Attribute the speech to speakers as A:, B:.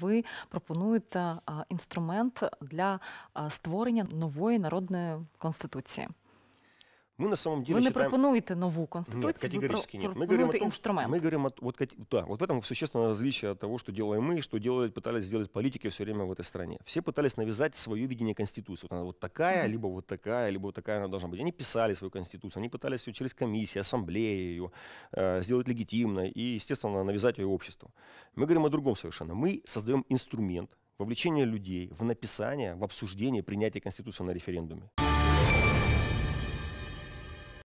A: ви пропонуєте а, інструмент для а, створення нової народної конституції?
B: Мы на самом
C: деле Вы не считаем...
A: пропонуете новую конституцию? Нет, категорически вы нет. Мы говорим о том, инструмент. мы
C: говорим о... Вот, да, вот в этом существенное различие от того, что делаем мы, что делали, пытались сделать политики все время в этой стране. Все пытались навязать свое видение конституции. Вот она вот такая, либо вот такая, либо вот такая она должна быть. Они писали свою конституцию, они пытались ее через комиссии, ассамблеи ее э, сделать легитимной и, естественно, навязать ее обществу. Мы говорим о другом совершенно. Мы создаем инструмент вовлечения людей в написание, в обсуждение, принятие конституции на референдуме.